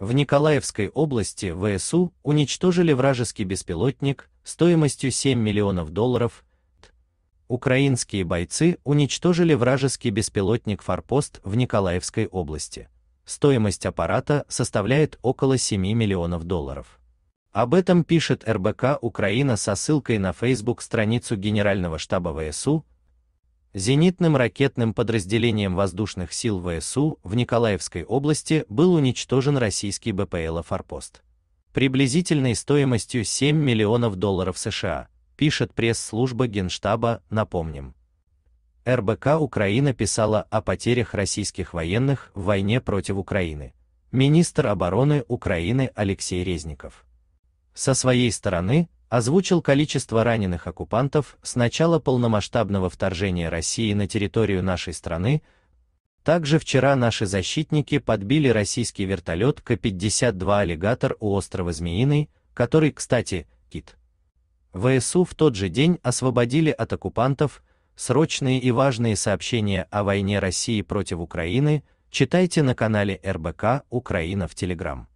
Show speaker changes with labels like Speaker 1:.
Speaker 1: В Николаевской области ВСУ уничтожили вражеский беспилотник стоимостью 7 миллионов долларов. Украинские бойцы уничтожили вражеский беспилотник «Форпост» в Николаевской области. Стоимость аппарата составляет около 7 миллионов долларов. Об этом пишет РБК Украина со ссылкой на Facebook страницу Генерального штаба ВСУ, Зенитным ракетным подразделением воздушных сил ВСУ в Николаевской области был уничтожен российский БПЛА «Форпост». Приблизительной стоимостью 7 миллионов долларов США, пишет пресс-служба Генштаба, напомним. РБК Украина писала о потерях российских военных в войне против Украины. Министр обороны Украины Алексей Резников. Со своей стороны, озвучил количество раненых оккупантов с начала полномасштабного вторжения России на территорию нашей страны. Также вчера наши защитники подбили российский вертолет К-52 «Аллигатор» у острова Змеиный, который, кстати, Кит. ВСУ в тот же день освободили от оккупантов срочные и важные сообщения о войне России против Украины, читайте на канале РБК «Украина» в Телеграм.